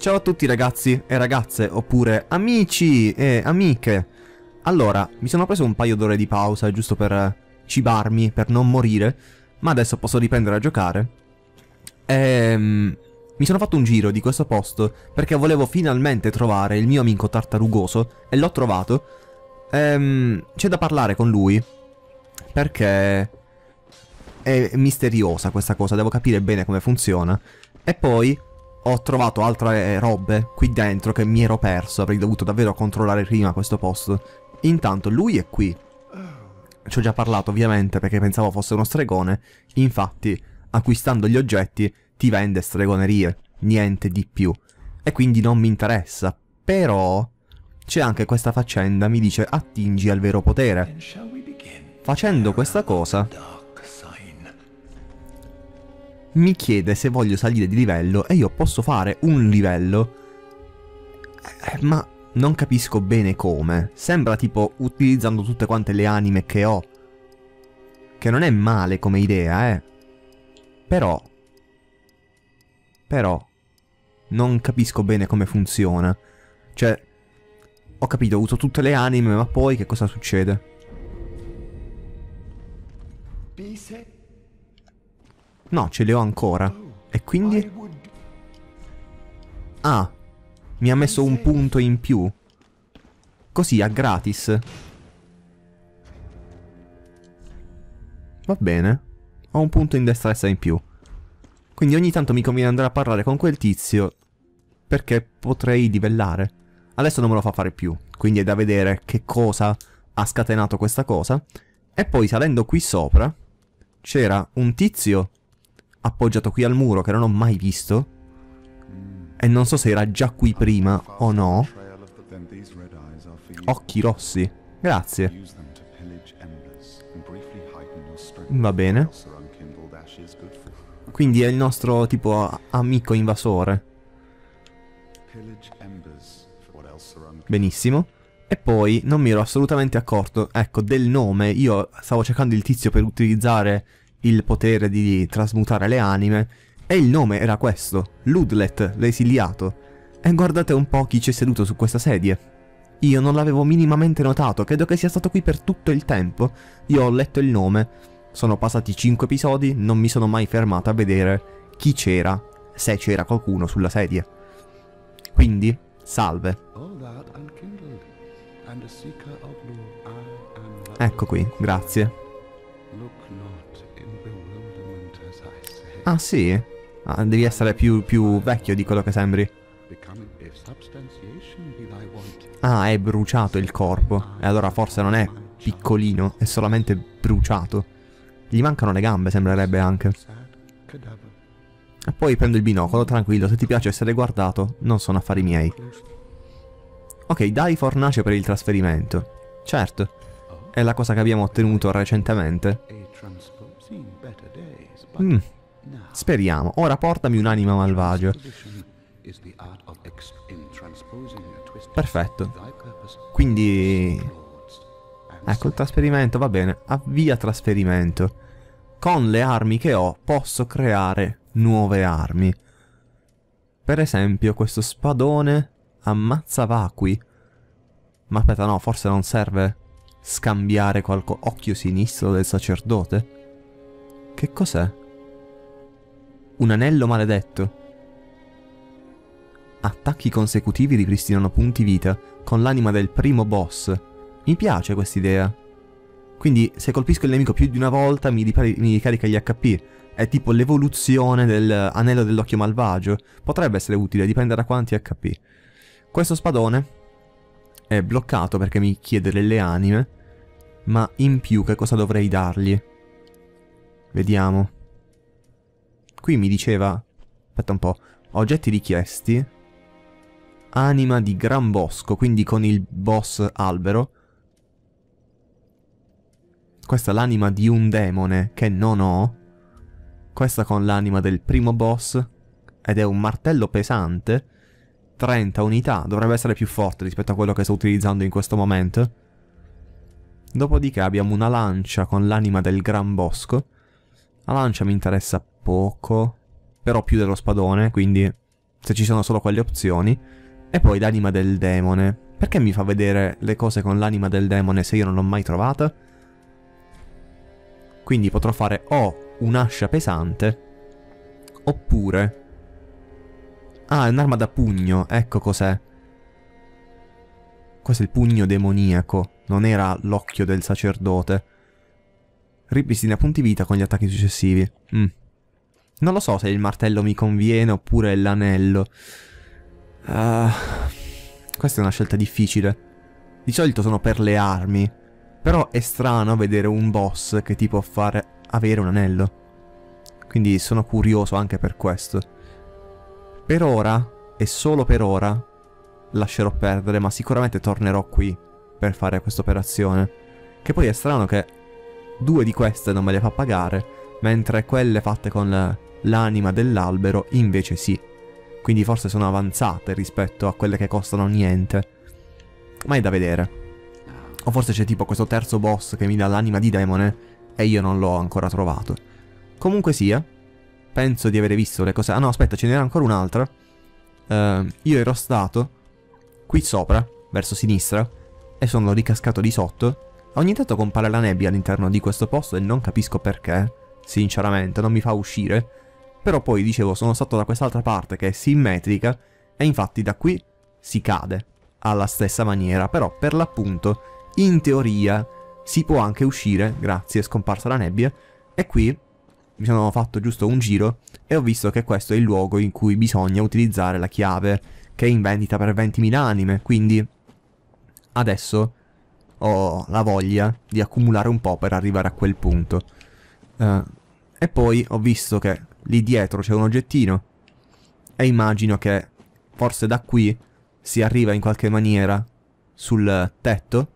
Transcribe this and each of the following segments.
Ciao a tutti ragazzi e ragazze, oppure amici e amiche. Allora, mi sono preso un paio d'ore di pausa giusto per cibarmi, per non morire, ma adesso posso riprendere a giocare. Ehm, mi sono fatto un giro di questo posto perché volevo finalmente trovare il mio amico tartarugoso e l'ho trovato. Ehm, c'è da parlare con lui perché è misteriosa questa cosa, devo capire bene come funziona. E poi ho trovato altre robe qui dentro che mi ero perso, avrei dovuto davvero controllare prima questo posto. Intanto lui è qui. Ci ho già parlato ovviamente perché pensavo fosse uno stregone, infatti acquistando gli oggetti ti vende stregonerie, niente di più. E quindi non mi interessa, però c'è anche questa faccenda, mi dice attingi al vero potere. Facendo questa cosa mi chiede se voglio salire di livello e io posso fare un livello. Eh, ma non capisco bene come. Sembra tipo utilizzando tutte quante le anime che ho. Che non è male come idea, eh. Però... Però... Non capisco bene come funziona. Cioè... Ho capito, uso tutte le anime, ma poi che cosa succede? Be set No, ce le ho ancora. E quindi? Ah, mi ha messo un punto in più. Così, a gratis. Va bene. Ho un punto in destrezza in più. Quindi ogni tanto mi conviene andare a parlare con quel tizio perché potrei livellare. Adesso non me lo fa fare più, quindi è da vedere che cosa ha scatenato questa cosa. E poi salendo qui sopra c'era un tizio appoggiato qui al muro che non ho mai visto. E non so se era già qui prima o no. Occhi rossi. Grazie. Va bene. Quindi è il nostro tipo amico invasore. Benissimo. E poi non mi ero assolutamente accorto, ecco, del nome. Io stavo cercando il tizio per utilizzare il potere di trasmutare le anime, e il nome era questo, Ludlet, l'esiliato. E guardate un po' chi c'è seduto su questa sedia. Io non l'avevo minimamente notato, credo che sia stato qui per tutto il tempo. Io ho letto il nome, sono passati 5 episodi, non mi sono mai fermato a vedere chi c'era, se c'era qualcuno sulla sedia. Quindi, salve. Ecco qui, grazie. Ah sì? Ah, devi essere più, più vecchio di quello che sembri. Ah, è bruciato il corpo. E allora forse non è piccolino, è solamente bruciato. Gli mancano le gambe, sembrerebbe anche. E poi prendo il binocolo, tranquillo, se ti piace essere guardato, non sono affari miei. Ok, dai fornace per il trasferimento. Certo, è la cosa che abbiamo ottenuto recentemente. Mm, Speriamo. Ora portami un'anima malvagia. Perfetto. Quindi... Ecco il trasferimento, va bene. Avvia trasferimento. Con le armi che ho posso creare nuove armi. Per esempio questo spadone ammazza vacui. Ma aspetta, no, forse non serve scambiare qualche occhio sinistro del sacerdote? Che cos'è? un anello maledetto. Attacchi consecutivi ripristinano punti vita con l'anima del primo boss. Mi piace questa idea. Quindi se colpisco il nemico più di una volta mi, mi ricarica gli HP. È tipo l'evoluzione dell'anello dell'occhio malvagio. Potrebbe essere utile, dipende da quanti HP. Questo spadone è bloccato perché mi chiede delle anime. Ma in più che cosa dovrei dargli? Vediamo. Qui mi diceva... Aspetta un po'. Oggetti richiesti. Anima di gran bosco, quindi con il boss albero. Questa è l'anima di un demone, che non ho. Questa con l'anima del primo boss. Ed è un martello pesante. 30 unità, dovrebbe essere più forte rispetto a quello che sto utilizzando in questo momento. Dopodiché abbiamo una lancia con l'anima del gran bosco. La lancia mi interessa poco, però più dello spadone, quindi se ci sono solo quelle opzioni. E poi l'anima del demone. Perché mi fa vedere le cose con l'anima del demone se io non l'ho mai trovata? Quindi potrò fare o un'ascia pesante, oppure... Ah, è un'arma da pugno, ecco cos'è. Questo è il pugno demoniaco, non era l'occhio del sacerdote. Ripristina punti vita con gli attacchi successivi. Mm. Non lo so se il martello mi conviene oppure l'anello. Uh, questa è una scelta difficile. Di solito sono per le armi. Però è strano vedere un boss che ti può fare avere un anello. Quindi sono curioso anche per questo. Per ora, e solo per ora, lascerò perdere, ma sicuramente tornerò qui per fare questa operazione. Che poi è strano che due di queste non me le fa pagare, mentre quelle fatte con l'anima dell'albero invece sì. Quindi forse sono avanzate rispetto a quelle che costano niente. Ma è da vedere. O forse c'è tipo questo terzo boss che mi dà l'anima di demone e io non l'ho ancora trovato. Comunque sia, penso di aver visto le cose... Ah no, aspetta, ce n'era ancora un'altra. Uh, io ero stato qui sopra, verso sinistra, e sono ricascato di sotto. Ogni tanto compare la nebbia all'interno di questo posto e non capisco perché, sinceramente, non mi fa uscire. Però poi, dicevo, sono stato da quest'altra parte che è simmetrica e infatti da qui si cade alla stessa maniera, però per l'appunto, in teoria, si può anche uscire, grazie, è scomparsa la nebbia, e qui mi sono fatto giusto un giro e ho visto che questo è il luogo in cui bisogna utilizzare la chiave che è in vendita per 20.000 anime, quindi adesso ho la voglia di accumulare un po' per arrivare a quel punto. Uh, e poi ho visto che Lì dietro c'è un oggettino. E immagino che forse da qui si arriva in qualche maniera sul tetto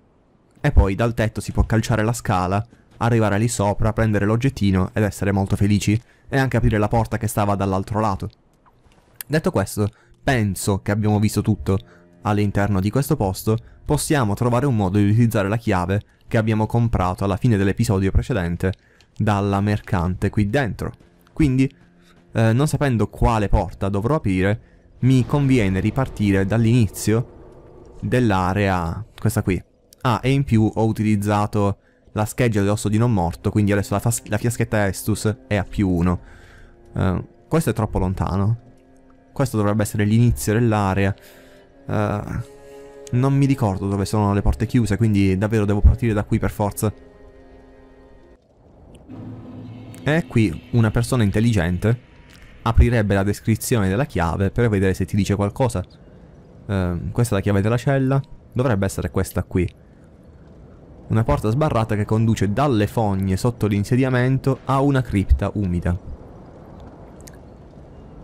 e poi dal tetto si può calciare la scala, arrivare lì sopra, prendere l'oggettino ed essere molto felici e anche aprire la porta che stava dall'altro lato. Detto questo, penso che abbiamo visto tutto all'interno di questo posto, possiamo trovare un modo di utilizzare la chiave che abbiamo comprato alla fine dell'episodio precedente dalla mercante qui dentro. Quindi, eh, non sapendo quale porta dovrò aprire, mi conviene ripartire dall'inizio dell'area, questa qui. Ah, e in più ho utilizzato la scheggia dell'osso di non morto, quindi adesso la, la fiaschetta Estus è a più 1. Eh, questo è troppo lontano. Questo dovrebbe essere l'inizio dell'area. Eh, non mi ricordo dove sono le porte chiuse, quindi davvero devo partire da qui per forza. E qui una persona intelligente aprirebbe la descrizione della chiave per vedere se ti dice qualcosa. Eh, questa è la chiave della cella, dovrebbe essere questa qui. Una porta sbarrata che conduce dalle fogne sotto l'insediamento a una cripta umida.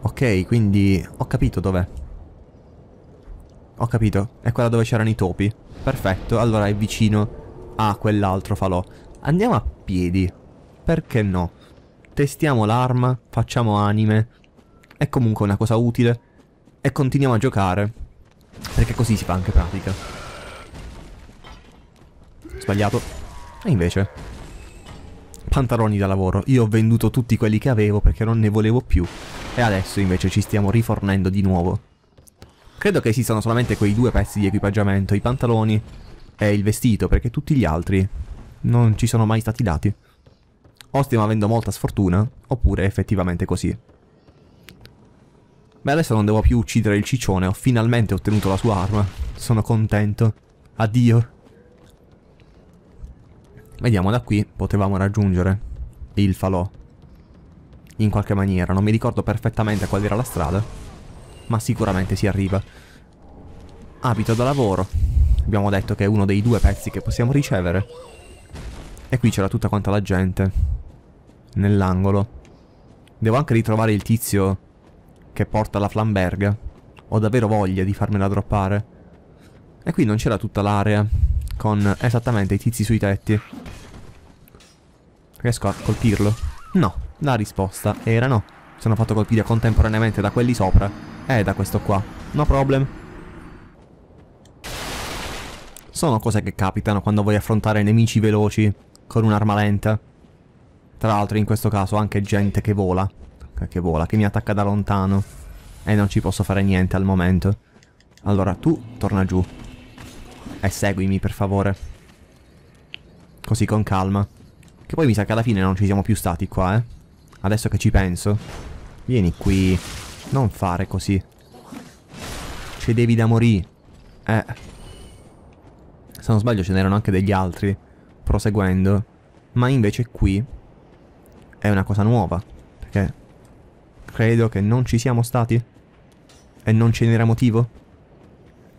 Ok, quindi ho capito dov'è. Ho capito, è quella dove c'erano i topi. Perfetto, allora è vicino a quell'altro falò. Andiamo a piedi, perché no? testiamo l'arma, facciamo anime. È comunque una cosa utile. E continuiamo a giocare. Perché così si fa anche pratica. Sbagliato. E invece... Pantaloni da lavoro. Io ho venduto tutti quelli che avevo perché non ne volevo più. E adesso invece ci stiamo rifornendo di nuovo. Credo che esistano solamente quei due pezzi di equipaggiamento, i pantaloni e il vestito, perché tutti gli altri non ci sono mai stati dati o stiamo avendo molta sfortuna, oppure è effettivamente così. Beh, adesso non devo più uccidere il ciccione, ho finalmente ottenuto la sua arma. Sono contento. Addio. Vediamo, da qui potevamo raggiungere il falò. In qualche maniera, non mi ricordo perfettamente qual era la strada, ma sicuramente si arriva. Abito da lavoro. Abbiamo detto che è uno dei due pezzi che possiamo ricevere. E qui c'era tutta quanta la gente nell'angolo. Devo anche ritrovare il tizio che porta la flamberga. Ho davvero voglia di farmela droppare. E qui non c'era tutta l'area con esattamente i tizi sui tetti. Riesco a colpirlo? No, la risposta era no. Sono fatto colpire contemporaneamente da quelli sopra e da questo qua. No problem. Sono cose che capitano quando vuoi affrontare nemici veloci con un'arma lenta. Tra l'altro in questo caso anche gente che vola. Che vola, che mi attacca da lontano. E non ci posso fare niente al momento. Allora tu torna giù. E seguimi per favore. Così con calma. Che poi mi sa che alla fine non ci siamo più stati qua, eh. Adesso che ci penso. Vieni qui. Non fare così. Cedevi da morì. Eh. Se non sbaglio ce n'erano anche degli altri. Proseguendo. Ma invece qui è una cosa nuova, perché credo che non ci siamo stati e non ce n'era motivo.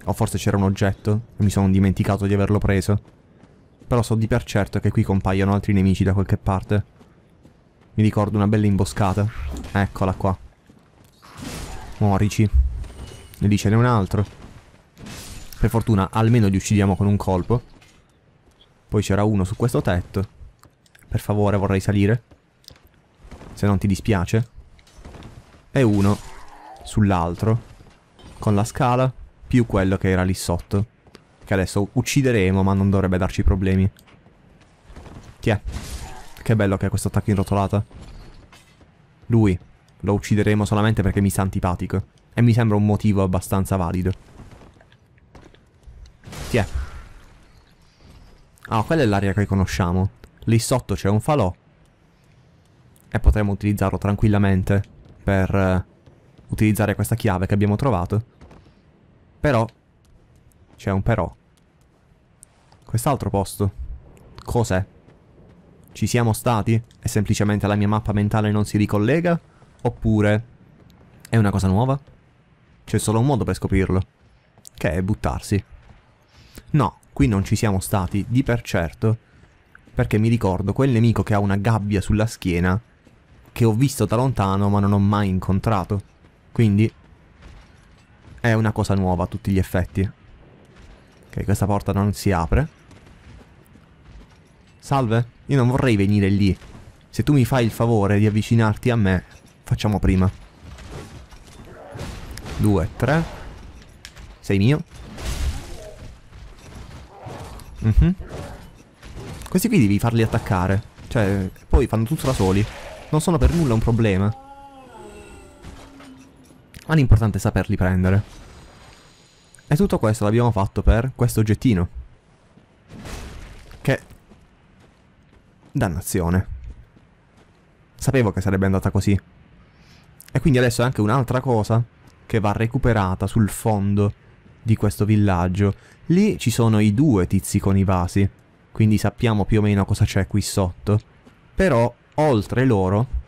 O forse c'era un oggetto e mi sono dimenticato di averlo preso. Però so di per certo che qui compaiono altri nemici da qualche parte. Mi ricordo una bella imboscata. Eccola qua. Morici. E lì ce n'è un altro. Per fortuna almeno li uccidiamo con un colpo. Poi c'era uno su questo tetto. Per favore vorrei salire se non ti dispiace. E uno sull'altro, con la scala, più quello che era lì sotto. Che adesso uccideremo, ma non dovrebbe darci problemi. Tiè, che bello che ha questo attacco in rotolata. Lui, lo uccideremo solamente perché mi sta antipatico. E mi sembra un motivo abbastanza valido. Tiè. Ah, quella è l'area che conosciamo. Lì sotto c'è un falò e potremo utilizzarlo tranquillamente per eh, utilizzare questa chiave che abbiamo trovato. Però, c'è un però. Quest'altro posto, cos'è? Ci siamo stati e semplicemente la mia mappa mentale non si ricollega? Oppure è una cosa nuova? C'è solo un modo per scoprirlo, che è buttarsi. No, qui non ci siamo stati, di per certo, perché mi ricordo quel nemico che ha una gabbia sulla schiena che ho visto da lontano ma non ho mai incontrato. Quindi è una cosa nuova a tutti gli effetti. Ok, questa porta non si apre. Salve? Io non vorrei venire lì. Se tu mi fai il favore di avvicinarti a me, facciamo prima. Due, tre. Sei mio. Mm -hmm. Questi qui devi farli attaccare. Cioè, poi fanno tutto da soli non sono per nulla un problema. Ma l'importante è saperli prendere. E tutto questo l'abbiamo fatto per questo oggettino. Che... Dannazione. Sapevo che sarebbe andata così. E quindi adesso è anche un'altra cosa che va recuperata sul fondo di questo villaggio. Lì ci sono i due tizi con i vasi, quindi sappiamo più o meno cosa c'è qui sotto. Però oltre loro.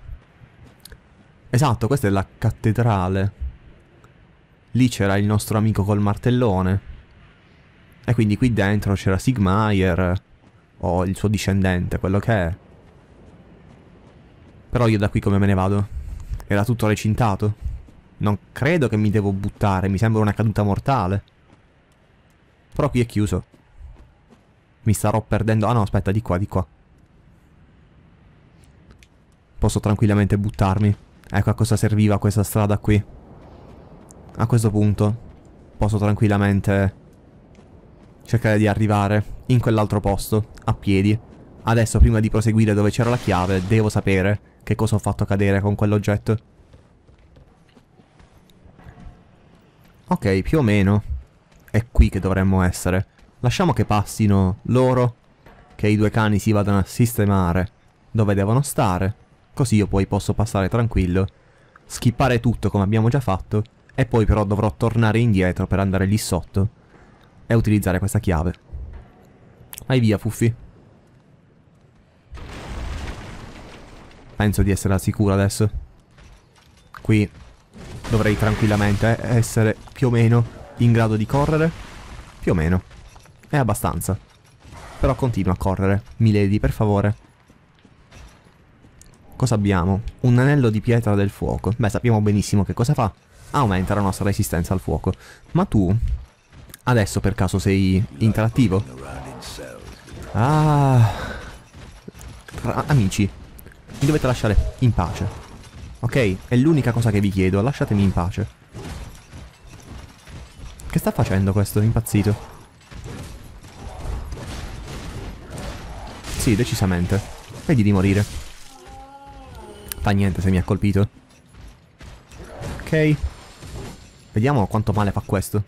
Esatto, questa è la cattedrale. Lì c'era il nostro amico col martellone. E quindi qui dentro c'era Sigmaier, o il suo discendente, quello che è. Però io da qui come me ne vado? Era tutto recintato? Non credo che mi devo buttare, mi sembra una caduta mortale. Però qui è chiuso. Mi starò perdendo... Ah no, aspetta, di qua, di qua posso tranquillamente buttarmi. Ecco a cosa serviva questa strada qui. A questo punto posso tranquillamente cercare di arrivare in quell'altro posto, a piedi. Adesso prima di proseguire dove c'era la chiave, devo sapere che cosa ho fatto cadere con quell'oggetto. Ok, più o meno è qui che dovremmo essere. Lasciamo che passino loro, che i due cani si vadano a sistemare dove devono stare. Così io poi posso passare tranquillo, skippare tutto come abbiamo già fatto, e poi però dovrò tornare indietro per andare lì sotto e utilizzare questa chiave. Vai via, Fuffi. Penso di essere al sicuro adesso. Qui dovrei tranquillamente essere più o meno in grado di correre? Più o meno. È abbastanza. Però continua a correre, Milady, per favore. Cosa abbiamo? Un anello di pietra del fuoco. Beh, sappiamo benissimo che cosa fa. Aumenta la nostra resistenza al fuoco. Ma tu, adesso per caso sei interattivo? Ah... Amici, mi dovete lasciare in pace. Ok? È l'unica cosa che vi chiedo, lasciatemi in pace. Che sta facendo questo? Impazzito. Sì, decisamente. Vedi di morire fa niente se mi ha colpito. Ok. Vediamo quanto male fa questo.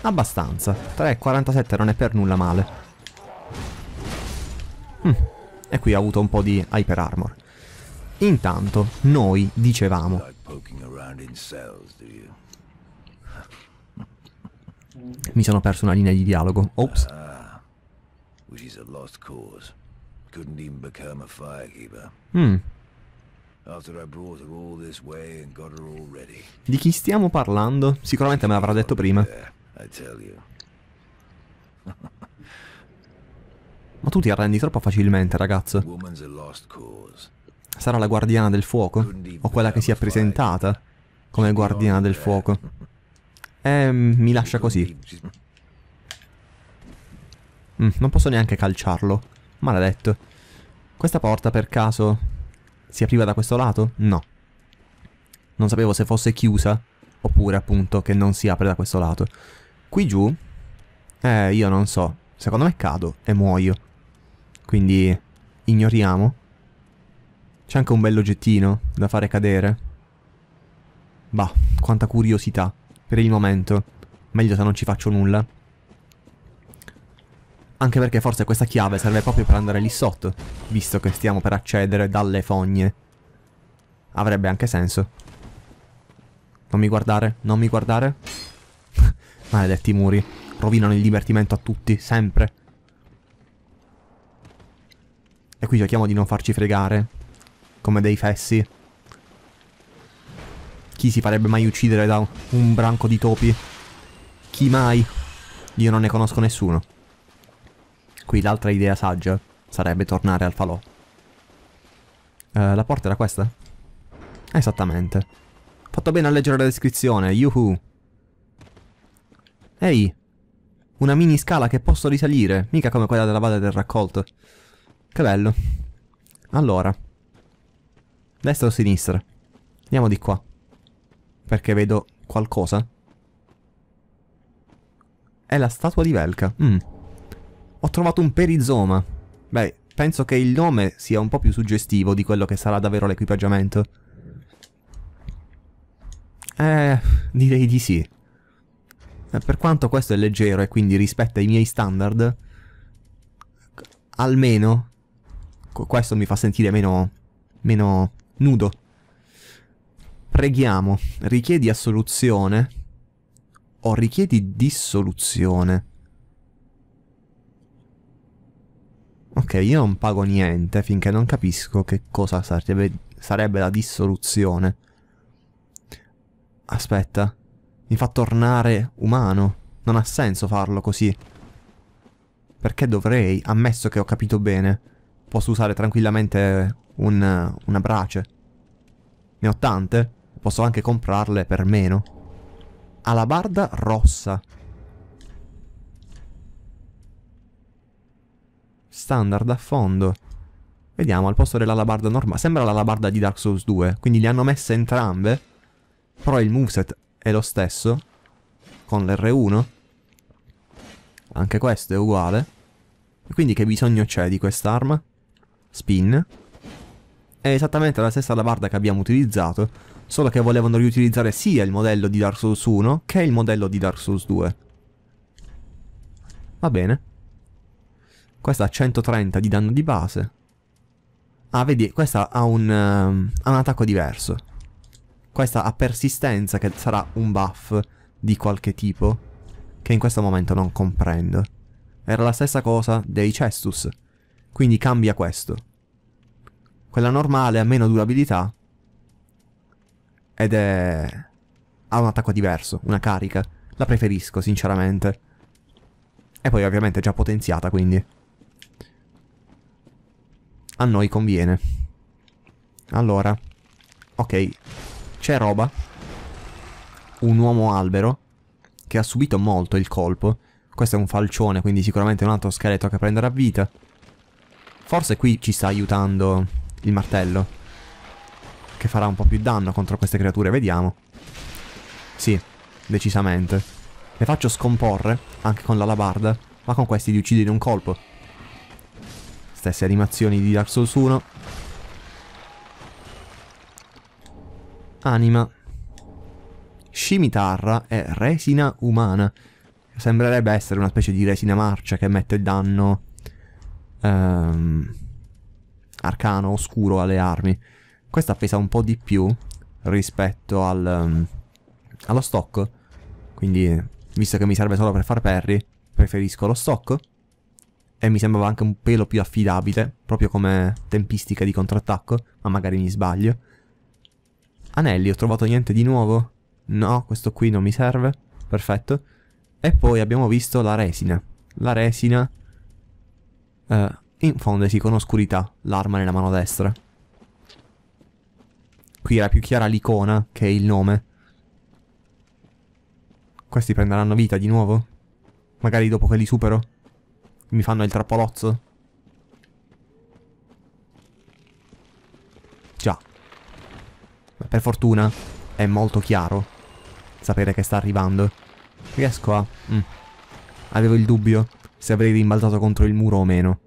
Abbastanza. 3,47 non è per nulla male. Hm. E qui ha avuto un po' di hyper armor. Intanto, noi dicevamo... Mi sono perso una linea di dialogo. Ops. Ah, which Hmm. Di chi stiamo parlando? Sicuramente me l'avrà detto prima. Ma tu ti arrendi troppo facilmente, ragazzo. Sarà la guardiana del fuoco? O quella che si è presentata come guardiana del fuoco? Eh, mm, mi lascia così. Mm, non posso neanche calciarlo. Maledetto. Questa porta, per caso, si apriva da questo lato? No. Non sapevo se fosse chiusa oppure appunto che non si apre da questo lato. Qui giù? Eh, io non so. Secondo me cado e muoio. Quindi ignoriamo. C'è anche un bell'oggettino da fare cadere. Bah, quanta curiosità. Per il momento. Meglio se non ci faccio nulla. Anche perché forse questa chiave serve proprio per andare lì sotto, visto che stiamo per accedere dalle fogne. Avrebbe anche senso. Non mi guardare, non mi guardare. Maledetti muri, rovinano il divertimento a tutti, sempre. E qui cerchiamo di non farci fregare, come dei fessi. Chi si farebbe mai uccidere da un branco di topi? Chi mai? Io non ne conosco nessuno qui l'altra idea saggia sarebbe tornare al falò. Eh, la porta era questa? Esattamente. Fatto bene a leggere la descrizione, yuhu. Ehi, una mini scala che posso risalire, mica come quella della base del raccolto. Che bello. Allora. Destra o sinistra? Andiamo di qua. Perché vedo qualcosa. È la statua di Velka. Mm. Ho trovato un perizoma. Beh, penso che il nome sia un po' più suggestivo di quello che sarà davvero l'equipaggiamento. Eh, direi di sì. Eh, per quanto questo è leggero e quindi rispetta i miei standard, almeno questo mi fa sentire meno, meno nudo. Preghiamo, richiedi assoluzione o richiedi dissoluzione. Ok, io non pago niente finché non capisco che cosa sarebbe, sarebbe la dissoluzione. Aspetta, mi fa tornare umano. Non ha senso farlo così. Perché dovrei, ammesso che ho capito bene, posso usare tranquillamente un, una brace. Ne ho tante, posso anche comprarle per meno. Alabarda rossa. standard a fondo. Vediamo, al posto dell'alabarda normale, sembra l'alabarda di Dark Souls 2, quindi le hanno messe entrambe, però il moveset è lo stesso, con l'R1. Anche questo è uguale. quindi che bisogno c'è di quest'arma? Spin. È esattamente la stessa alabarda che abbiamo utilizzato, solo che volevano riutilizzare sia il modello di Dark Souls 1 che il modello di Dark Souls 2. Va bene. Questa ha 130 di danno di base. Ah, vedi, questa ha un, um, ha un attacco diverso. Questa ha persistenza, che sarà un buff di qualche tipo, che in questo momento non comprendo. Era la stessa cosa dei Cestus. Quindi cambia questo. Quella normale ha meno durabilità. Ed è... Ha un attacco diverso, una carica. La preferisco, sinceramente. E poi ovviamente è già potenziata, quindi a noi conviene. Allora, ok, c'è roba. Un uomo albero che ha subito molto il colpo. Questo è un falcione, quindi sicuramente un altro scheletro che prenderà vita. Forse qui ci sta aiutando il martello, che farà un po' più danno contro queste creature, vediamo. Sì, decisamente. Le faccio scomporre, anche con l'alabarda, ma con questi li uccido in un colpo stesse animazioni di Dark Souls 1. Anima. Scimitarra è resina umana. Sembrerebbe essere una specie di resina marcia che mette danno ehm, arcano oscuro alle armi. Questa pesa un po' di più rispetto al, um, allo stock. Quindi, visto che mi serve solo per far perry, preferisco lo stock e mi sembrava anche un pelo più affidabile, proprio come tempistica di contrattacco, ma magari mi sbaglio. Anelli, ho trovato niente di nuovo? No, questo qui non mi serve, perfetto. E poi abbiamo visto la resina. La resina eh, infondesi con oscurità l'arma nella mano destra. Qui era più chiara l'icona che il nome. Questi prenderanno vita di nuovo? Magari dopo che li supero? Mi fanno il trappolozzo? Già. Ma per fortuna è molto chiaro sapere che sta arrivando. Riesco a... Mm. Avevo il dubbio se avrei rimbalzato contro il muro o meno.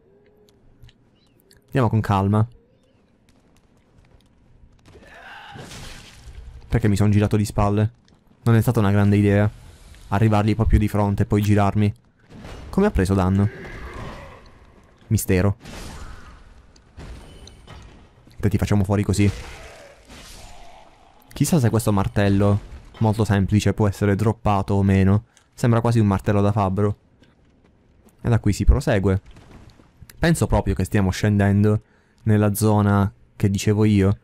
Andiamo con calma. Perché mi sono girato di spalle? Non è stata una grande idea. Arrivargli proprio di fronte e poi girarmi. Come ha preso danno? Mistero. Te ti facciamo fuori così. Chissà se questo martello, molto semplice, può essere droppato o meno. Sembra quasi un martello da fabbro. E da qui si prosegue. Penso proprio che stiamo scendendo nella zona che dicevo io.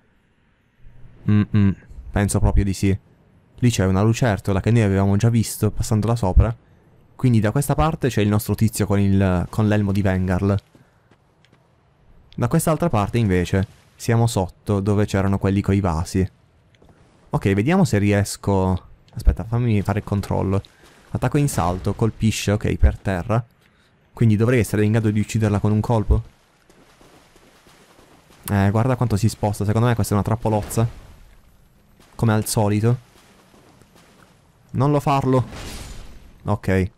Mm -mm, penso proprio di sì. Lì c'è una lucertola che noi avevamo già visto passandola sopra. Quindi da questa parte c'è il nostro tizio con l'elmo di Vengarl. Da quest'altra parte invece siamo sotto dove c'erano quelli coi vasi. Ok, vediamo se riesco... Aspetta, fammi fare il controllo. Attacco in salto, colpisce, ok, per terra. Quindi dovrei essere in grado di ucciderla con un colpo? Eh, guarda quanto si sposta. Secondo me questa è una trappolozza. Come al solito. Non lo farlo. Ok.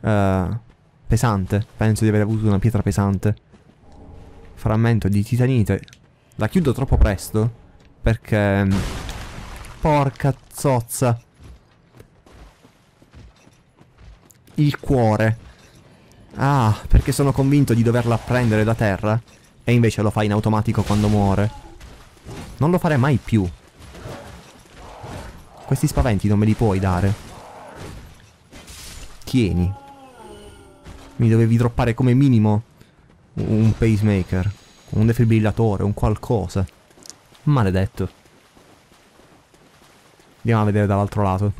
Uh, pesante. Penso di aver avuto una pietra pesante. Frammento di titanite. La chiudo troppo presto. Perché... Mm, porca zozza. Il cuore. Ah, perché sono convinto di doverla prendere da terra. E invece lo fa in automatico quando muore. Non lo farei mai più. Questi spaventi non me li puoi dare. Tieni. Mi dovevi droppare come minimo un pacemaker, un defibrillatore, un qualcosa. Maledetto. Andiamo a vedere dall'altro lato.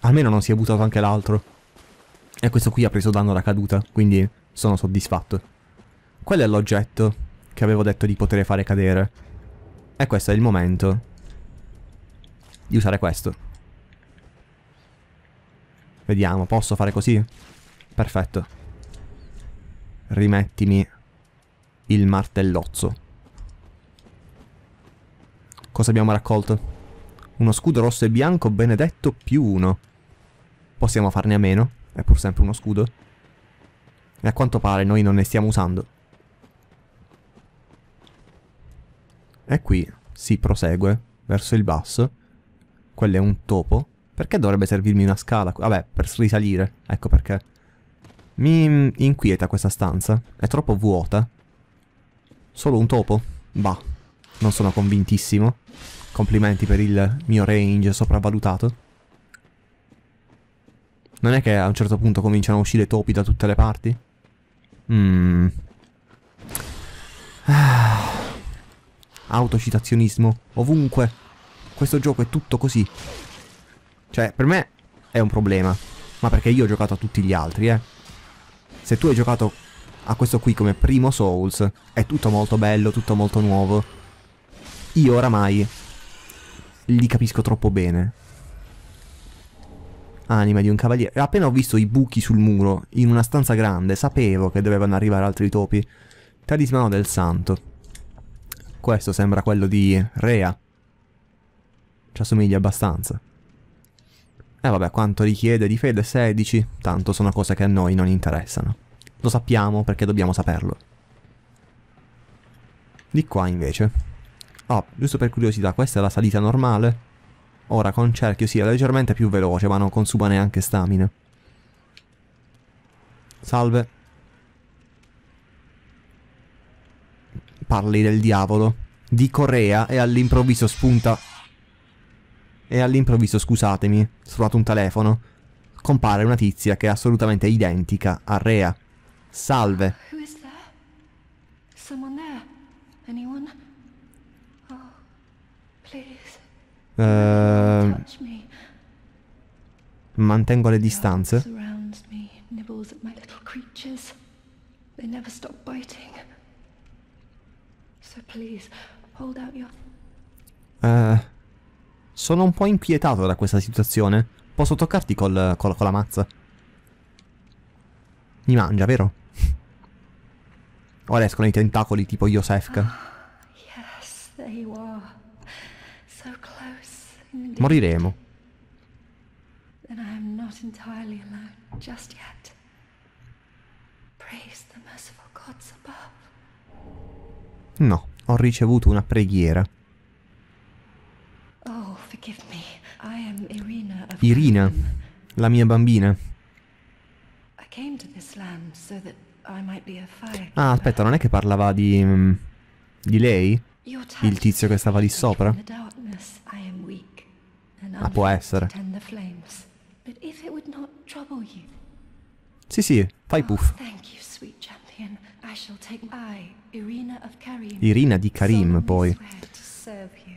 Almeno non si è buttato anche l'altro. E questo qui ha preso danno da caduta, quindi sono soddisfatto. Quello è l'oggetto che avevo detto di poter fare cadere. E questo è il momento di usare questo. Vediamo, posso fare così? Perfetto. Rimettimi il martellozzo. Cosa abbiamo raccolto? Uno scudo rosso e bianco benedetto più uno. Possiamo farne a meno, è pur sempre uno scudo. E a quanto pare noi non ne stiamo usando. E qui si prosegue verso il basso. Quello è un topo. Perché dovrebbe servirmi una scala? Vabbè, per risalire. Ecco perché. Mi inquieta questa stanza. È troppo vuota. Solo un topo? Bah, non sono convintissimo. Complimenti per il mio range sopravvalutato. Non è che a un certo punto cominciano a uscire topi da tutte le parti? Mmm. Ah. Autocitazionismo. Ovunque. Questo gioco è tutto così. Cioè, per me è un problema. Ma perché io ho giocato a tutti gli altri, eh. Se tu hai giocato a questo qui come primo Souls. È tutto molto bello, tutto molto nuovo. Io oramai li capisco troppo bene. Anima di un cavaliere. Appena ho visto i buchi sul muro, in una stanza grande, sapevo che dovevano arrivare altri topi. Talismano del santo. Questo sembra quello di Rea. Ci assomiglia abbastanza. E eh vabbè, quanto richiede di fede? 16. Tanto sono cose che a noi non interessano. Lo sappiamo perché dobbiamo saperlo. Di qua invece. Oh, giusto per curiosità, questa è la salita normale. Ora con cerchio sia sì, leggermente più veloce, ma non consuma neanche stamina. Salve. Parli del diavolo. Di Corea e all'improvviso spunta... E all'improvviso, scusatemi, ho trovato un telefono. Compare una tizia che è assolutamente identica a Rea. Salve. Uh, mantengo le distanze. They never stop biting. So please, hold out Uh, sono un po' inquietato da questa situazione. Posso toccarti col, col, con la mazza? Mi mangia, vero? Ora escono i tentacoli tipo Yosefka. Oh, yes, so Moriremo. No, ho ricevuto una preghiera. Oh, Irina, la mia bambina. I came to this land so that Ah, aspetta, non è che parlava di... Mm, di lei? Il tizio che stava lì sopra? Ma ah, può essere. Sì, sì, fai ah, puff. Irina di Karim, poi.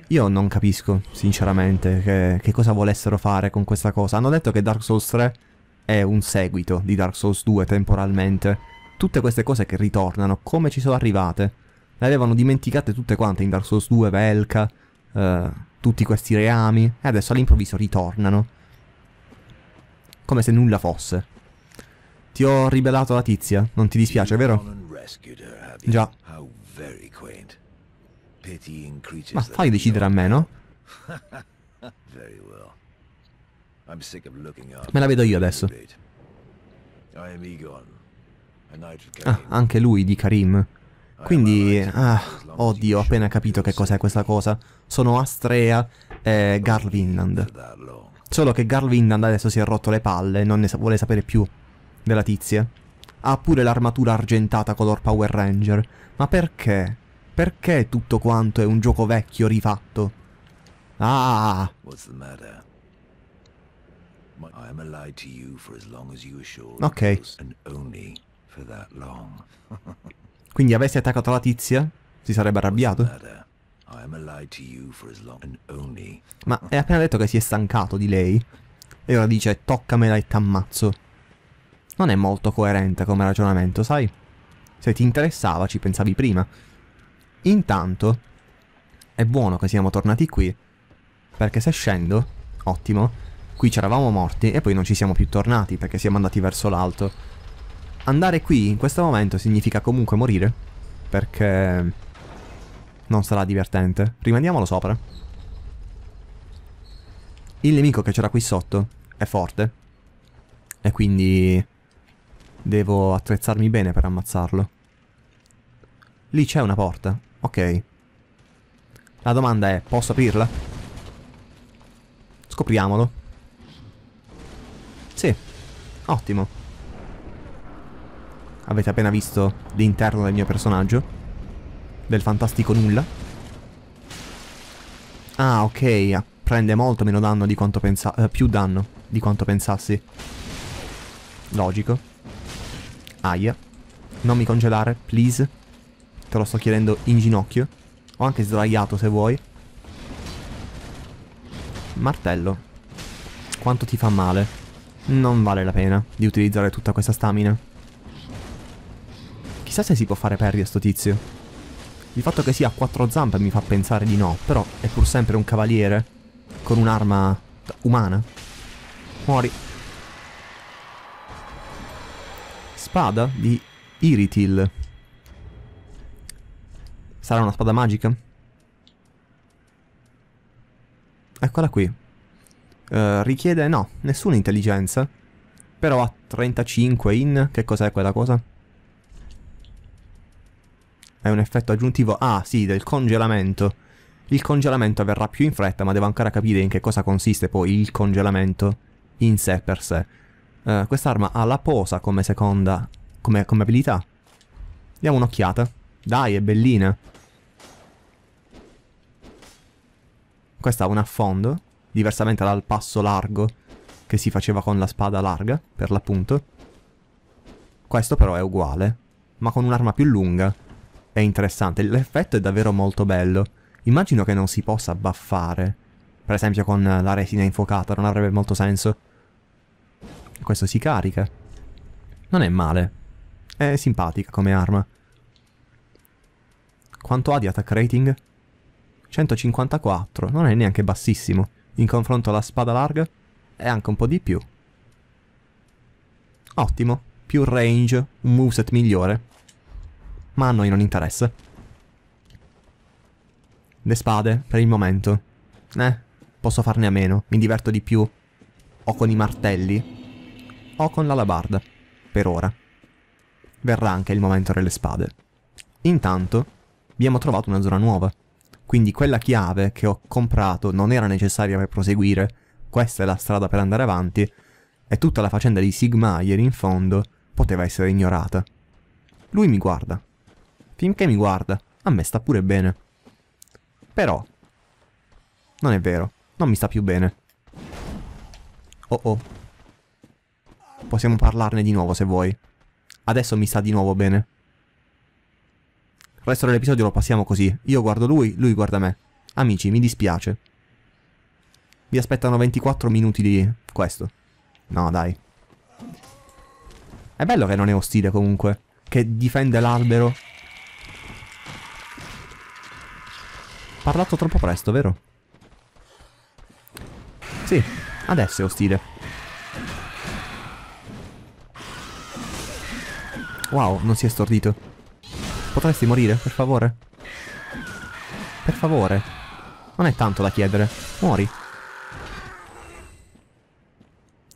Io non capisco, sinceramente, che, che, cosa volessero fare con questa cosa. Hanno detto che Dark Souls 3 è un seguito di Dark Souls 2 temporalmente tutte queste cose che ritornano, come ci sono arrivate? Le avevano dimenticate tutte quante in Dark Souls 2, Velka, eh, tutti questi reami, e adesso all'improvviso ritornano. Come se nulla fosse. Ti ho ribellato la tizia, non ti dispiace, vero? Già. Ma fai decidere a me, no? Me la vedo io adesso. I am Egon, Ah, anche lui di Karim. Quindi, ah, oddio, ho appena capito che cos'è questa cosa. Sono Astrea e Garvinand. Solo che Garvinand adesso si è rotto le palle, non ne sa vuole sapere più della tizia. Ha pure l'armatura argentata color Power Ranger. Ma perché? Perché tutto quanto è un gioco vecchio rifatto? Ah! Ok. Quindi avessi attaccato la tizia? Si sarebbe arrabbiato? Ma è appena detto che si è stancato di lei. E ora dice toccamela e t'ammazzo. Non è molto coerente come ragionamento, sai? Se ti interessava ci pensavi prima. Intanto è buono che siamo tornati qui. Perché se scendo, ottimo, qui c'eravamo morti e poi non ci siamo più tornati perché siamo andati verso l'alto andare qui in questo momento significa comunque morire. Perché non sarà divertente. Rimandiamolo sopra. Il nemico che c'era qui sotto è forte. E quindi devo attrezzarmi bene per ammazzarlo. Lì c'è una porta. Ok. La domanda è, posso aprirla? Scopriamolo. Sì. Ottimo avete appena visto l'interno del mio personaggio, del fantastico nulla. Ah, ok, ah, prende molto meno danno di quanto pensassi, eh, più danno di quanto pensassi. Logico. Aia. Non mi congelare, please. Te lo sto chiedendo in ginocchio. O anche sdraiato se vuoi. Martello. Quanto ti fa male? Non vale la pena di utilizzare tutta questa stamina. Chissà se si può fare perdere sto tizio. Il fatto che sia a quattro zampe mi fa pensare di no, però è pur sempre un cavaliere. Con un'arma umana. Muori. Spada di Iritil. Sarà una spada magica? Eccola qui. Uh, richiede, no, nessuna intelligenza. Però ha 35 in... Che cos'è quella cosa? è un effetto aggiuntivo, ah sì, del congelamento. Il congelamento avverrà più in fretta, ma devo ancora capire in che cosa consiste poi il congelamento in sé per sé. Uh, quest'arma ha la posa come seconda, come, come abilità. Diamo un'occhiata. Dai, è bellina. Questa ha un affondo, diversamente dal passo largo che si faceva con la spada larga, per l'appunto. Questo però è uguale, ma con un'arma più lunga è interessante, l'effetto è davvero molto bello. Immagino che non si possa baffare, per esempio con la resina infuocata, non avrebbe molto senso. Questo si carica. Non è male. È simpatica come arma. Quanto ha di attack rating? 154, non è neanche bassissimo. In confronto alla spada larga è anche un po' di più. Ottimo, più range, un moveset migliore ma a noi non interessa. Le spade, per il momento. Eh, posso farne a meno, mi diverto di più o con i martelli o con l'alabarda, per ora. Verrà anche il momento delle spade. Intanto abbiamo trovato una zona nuova, quindi quella chiave che ho comprato non era necessaria per proseguire, questa è la strada per andare avanti, e tutta la faccenda di Sigma in fondo poteva essere ignorata. Lui mi guarda, Finché mi guarda. A me sta pure bene. Però. Non è vero. Non mi sta più bene. Oh oh. Possiamo parlarne di nuovo se vuoi. Adesso mi sta di nuovo bene. Il resto dell'episodio lo passiamo così. Io guardo lui, lui guarda me. Amici, mi dispiace. Vi aspettano 24 minuti di questo. No, dai. È bello che non è ostile comunque. Che difende l'albero parlato troppo presto, vero? Sì, adesso è ostile. Wow, non si è stordito. Potresti morire, per favore? Per favore. Non è tanto da chiedere. Muori.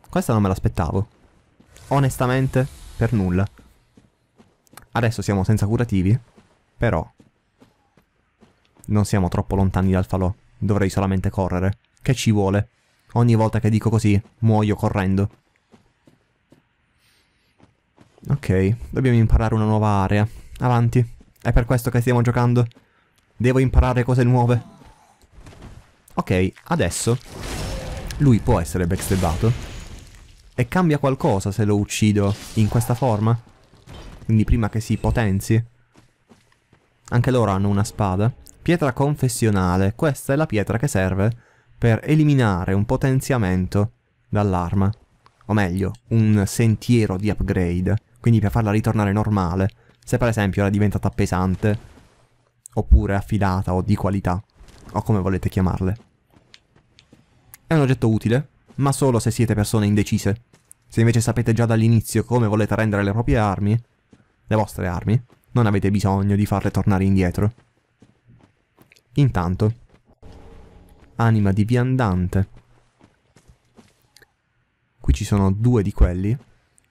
Questa non me l'aspettavo. Onestamente, per nulla. Adesso siamo senza curativi, però non siamo troppo lontani dal falò, dovrei solamente correre. Che ci vuole? Ogni volta che dico così, muoio correndo. Ok, dobbiamo imparare una nuova area. Avanti. È per questo che stiamo giocando. Devo imparare cose nuove. Ok, adesso lui può essere backstabbato. E cambia qualcosa se lo uccido in questa forma. Quindi prima che si potenzi. Anche loro hanno una spada Pietra confessionale. Questa è la pietra che serve per eliminare un potenziamento dall'arma. O meglio, un sentiero di upgrade. Quindi per farla ritornare normale. Se per esempio era diventata pesante. Oppure affidata o di qualità. O come volete chiamarle. È un oggetto utile, ma solo se siete persone indecise. Se invece sapete già dall'inizio come volete rendere le proprie armi, le vostre armi, non avete bisogno di farle tornare indietro. Intanto, anima di viandante. Qui ci sono due di quelli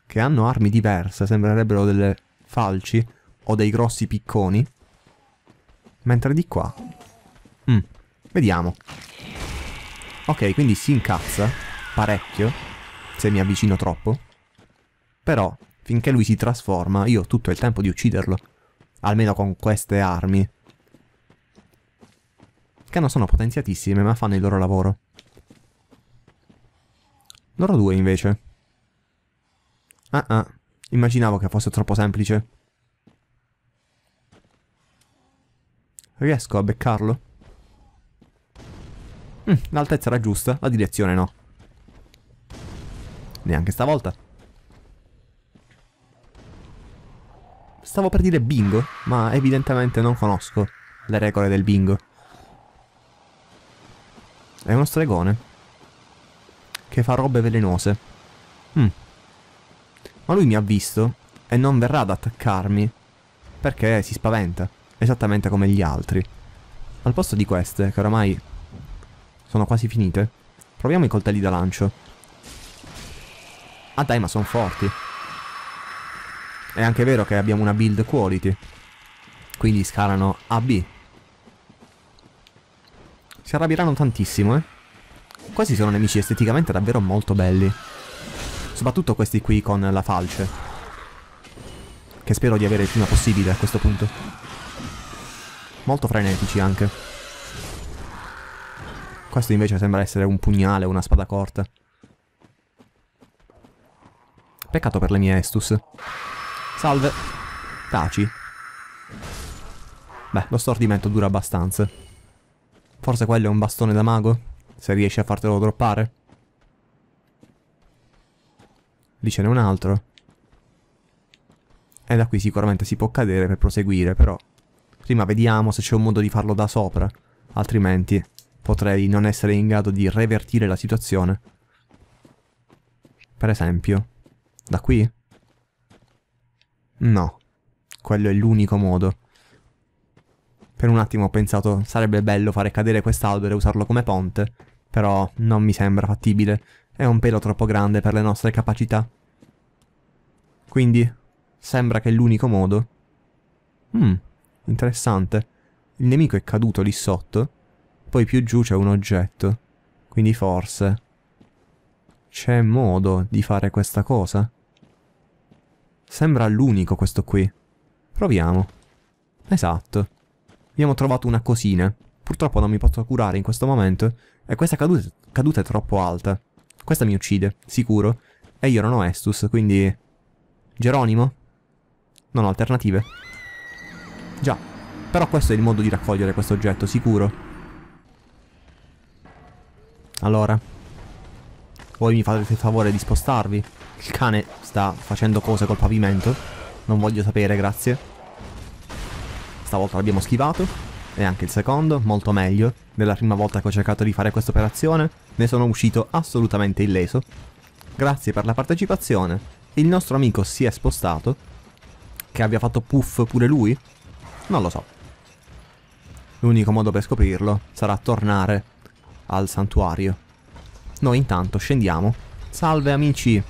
che hanno armi diverse, sembrerebbero delle falci o dei grossi picconi. Mentre di qua... Mm, vediamo. Ok, quindi si incazza parecchio se mi avvicino troppo. Però, finché lui si trasforma, io ho tutto il tempo di ucciderlo. Almeno con queste armi che non sono potenziatissime ma fanno il loro lavoro. Loro due invece. Ah ah, immaginavo che fosse troppo semplice. Riesco a beccarlo? Mm, l'altezza era giusta, la direzione no. Neanche stavolta. Stavo per dire bingo, ma evidentemente non conosco le regole del bingo. È uno stregone. Che fa robe velenose. Mm. Ma lui mi ha visto e non verrà ad attaccarmi. Perché si spaventa. Esattamente come gli altri. Al posto di queste, che oramai sono quasi finite, proviamo i coltelli da lancio. Ah dai, ma sono forti. È anche vero che abbiamo una build quality. Quindi scalano AB. Si arrabbieranno tantissimo, eh. Questi sono nemici esteticamente davvero molto belli. Soprattutto questi qui con la falce. Che spero di avere il prima possibile a questo punto. Molto frenetici anche. Questo invece sembra essere un pugnale, una spada corta. Peccato per le mie Estus. Salve. Taci. Beh, lo stordimento dura abbastanza. Forse quello è un bastone da mago? Se riesci a fartelo droppare? Lì ce n'è un altro. E eh, da qui sicuramente si può cadere per proseguire, però... Prima vediamo se c'è un modo di farlo da sopra. Altrimenti potrei non essere in grado di revertire la situazione. Per esempio... Da qui? No. Quello è l'unico modo. Per un attimo ho pensato sarebbe bello fare cadere quest'albero e usarlo come ponte, però non mi sembra fattibile, è un pelo troppo grande per le nostre capacità. Quindi sembra che l'unico modo... Hmm, interessante. Il nemico è caduto lì sotto, poi più giù c'è un oggetto, quindi forse... C'è modo di fare questa cosa? Sembra l'unico questo qui. Proviamo. Esatto. Abbiamo trovato una cosina. Purtroppo non mi posso curare in questo momento. E questa caduta, caduta è troppo alta. Questa mi uccide, sicuro. E io non ho Estus, quindi... Geronimo? Non ho alternative. Già. Però questo è il modo di raccogliere questo oggetto, sicuro. Allora. Voi mi fate il favore di spostarvi? Il cane sta facendo cose col pavimento. Non voglio sapere, grazie. Stavolta l'abbiamo schivato. E anche il secondo, molto meglio. Della prima volta che ho cercato di fare questa operazione, ne sono uscito assolutamente illeso. Grazie per la partecipazione. Il nostro amico si è spostato. Che abbia fatto puff pure lui? Non lo so. L'unico modo per scoprirlo sarà tornare al santuario. Noi intanto scendiamo. Salve amici!